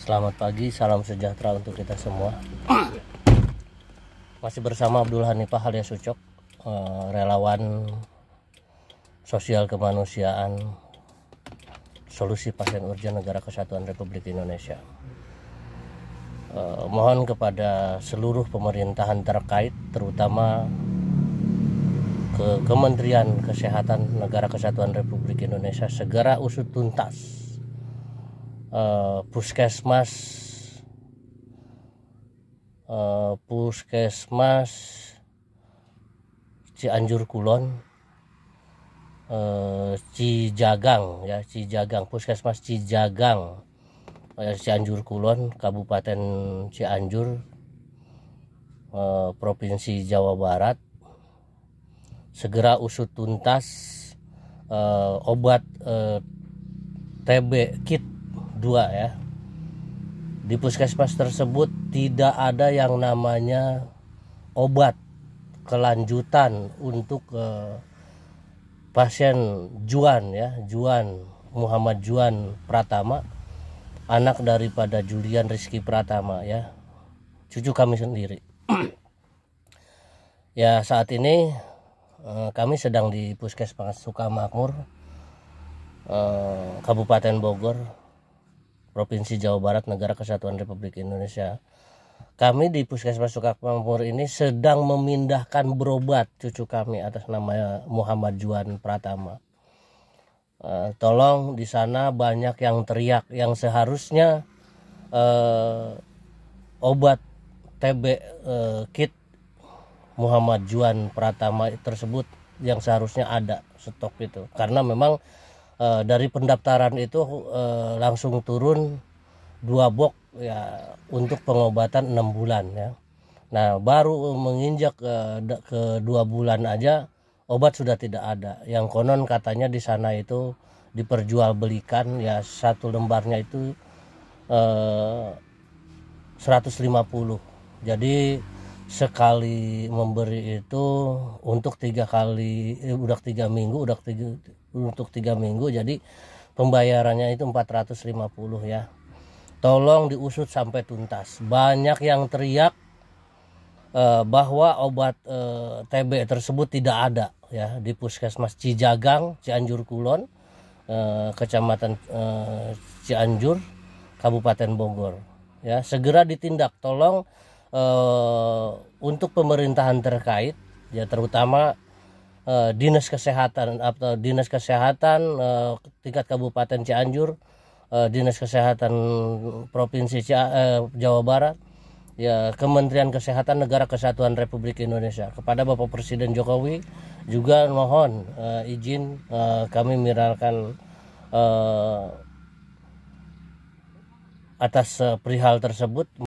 Selamat pagi, salam sejahtera untuk kita semua. Masih bersama Abdul Hanifah Halia Sucok, eh, relawan sosial kemanusiaan solusi pasien urgen negara kesatuan Republik Indonesia. Eh, mohon kepada seluruh pemerintahan terkait, terutama ke Kementerian Kesehatan Negara Kesatuan Republik Indonesia segera usut tuntas Eh, puskesmas uh, puskesmas Cianjur Kulon uh, Cijagang ya Cijagang puskesmas Cijagang uh, Cianjur Kulon Kabupaten Cianjur uh, Provinsi Jawa Barat segera usut tuntas uh, obat uh, TB kit dua ya. Di puskesmas tersebut tidak ada yang namanya obat kelanjutan untuk eh, pasien Juan ya, Juan Muhammad Juan Pratama, anak daripada Julian Rizky Pratama ya. Cucu kami sendiri. ya, saat ini eh, kami sedang di Puskesmas Sukamakmur eh, Kabupaten Bogor Provinsi Jawa Barat Negara Kesatuan Republik Indonesia. Kami di Puskesmas Sukamakmur ini sedang memindahkan berobat cucu kami atas nama Muhammad Juan Pratama. Eh, tolong di sana banyak yang teriak yang seharusnya uh, obat TB uh, eh, kit Muhammad Juan Pratama tersebut yang seharusnya ada stok itu karena memang e, dari pendaftaran itu e, langsung turun dua box ya untuk pengobatan enam bulan ya. Nah baru menginjak eh, ke dua bulan aja obat sudah tidak ada. Yang konon katanya di sana itu diperjualbelikan ya satu lembarnya itu e, 150. Jadi sekali memberi itu untuk tiga kali eh, udah tiga minggu udah tiga untuk tiga minggu jadi pembayarannya itu 450 ya tolong diusut sampai tuntas banyak yang teriak eh, bahwa obat eh, TB tersebut tidak ada ya di puskesmas Cijagang Cianjur Kulon eh, kecamatan eh, Cianjur Kabupaten Bogor ya segera ditindak tolong uh, untuk pemerintahan terkait ya terutama uh, dinas kesehatan atau dinas kesehatan uh, tingkat kabupaten Cianjur uh, dinas kesehatan provinsi Cia, uh, Jawa Barat ya Kementerian Kesehatan Negara Kesatuan Republik Indonesia kepada Bapak Presiden Jokowi juga mohon uh, izin uh, kami miralkan uh, atas uh, perihal tersebut